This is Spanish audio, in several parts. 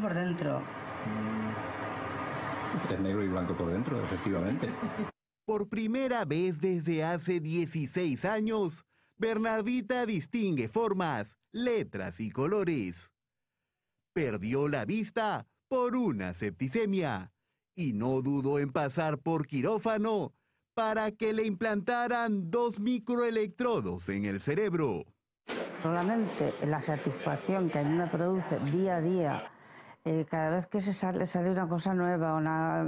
por dentro. Mm. Es negro y blanco por dentro, efectivamente. Por primera vez desde hace 16 años, Bernardita distingue formas, letras y colores. Perdió la vista por una septicemia y no dudó en pasar por quirófano para que le implantaran dos microelectrodos en el cerebro. Solamente la satisfacción que a me produce día a día cada vez que se sale, una cosa nueva,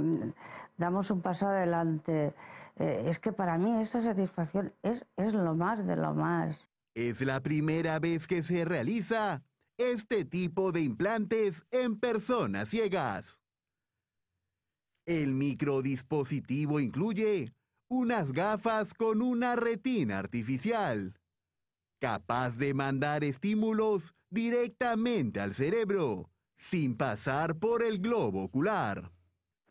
damos un paso adelante. Eh, es que para mí esa satisfacción es, es lo más de lo más. Es la primera vez que se realiza este tipo de implantes en personas ciegas. El microdispositivo incluye unas gafas con una retina artificial, capaz de mandar estímulos directamente al cerebro sin pasar por el globo ocular.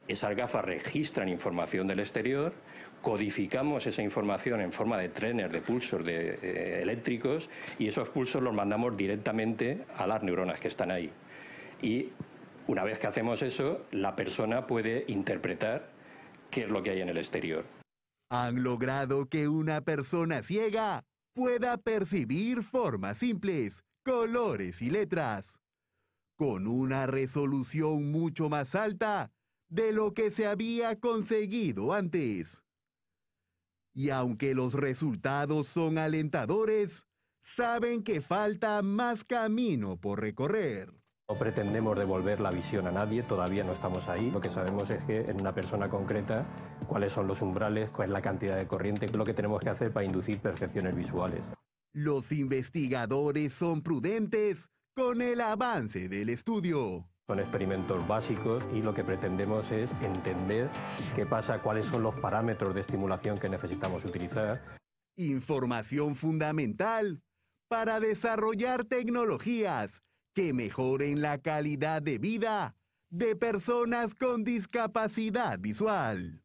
Esas gafas registran información del exterior, codificamos esa información en forma de trenes, de pulsos de, eh, eléctricos, y esos pulsos los mandamos directamente a las neuronas que están ahí. Y una vez que hacemos eso, la persona puede interpretar qué es lo que hay en el exterior. Han logrado que una persona ciega pueda percibir formas simples, colores y letras con una resolución mucho más alta de lo que se había conseguido antes. Y aunque los resultados son alentadores, saben que falta más camino por recorrer. No pretendemos devolver la visión a nadie, todavía no estamos ahí. Lo que sabemos es que en una persona concreta cuáles son los umbrales, cuál es la cantidad de corriente, lo que tenemos que hacer para inducir percepciones visuales. Los investigadores son prudentes con el avance del estudio. con experimentos básicos y lo que pretendemos es entender qué pasa, cuáles son los parámetros de estimulación que necesitamos utilizar. Información fundamental para desarrollar tecnologías que mejoren la calidad de vida de personas con discapacidad visual.